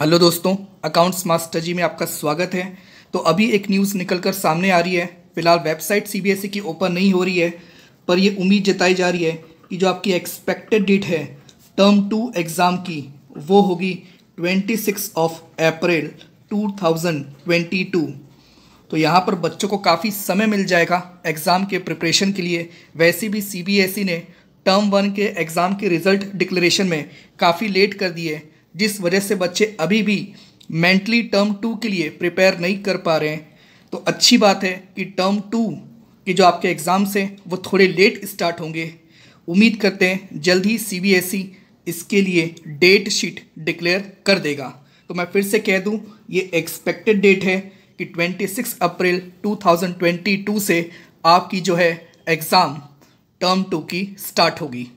hello दोस्तों accounts master जी में आपका स्वागत है तो अभी एक न्यूज़ निकल कर सामने आ रही है फिलहाल वेबसाइट सीबीएसई e की ओपन नहीं हो रही है पर ये उम्मीद जताई जा रही है कि जो आपकी एक्सपेक्टेड डेट है टर्म टू एग्ज़ाम की वो होगी twenty six of April two thousand twenty two तो यहाँ पर बच्चों को काफ़ी समय मिल जाएगा एग्ज़ाम के प्रिपरेशन के लिए वैसे भी सी e ने टर्म वन के एग्ज़ाम के रिज़ल्ट डिक्लेरेशन में काफ़ी लेट कर दिए जिस वजह से बच्चे अभी भी मेंटली टर्म टू के लिए प्रिपेयर नहीं कर पा रहे हैं तो अच्छी बात है कि टर्म टू के जो आपके एग्ज़ाम्स हैं वो थोड़े लेट स्टार्ट होंगे उम्मीद करते हैं जल्द ही ई e इसके लिए डेट शीट डिक्लेयर कर देगा तो मैं फिर से कह दूं ये एक्सपेक्टेड डेट है कि 26 अप्रैल 2022 से आपकी जो है एग्ज़ाम टर्म टू की स्टार्ट होगी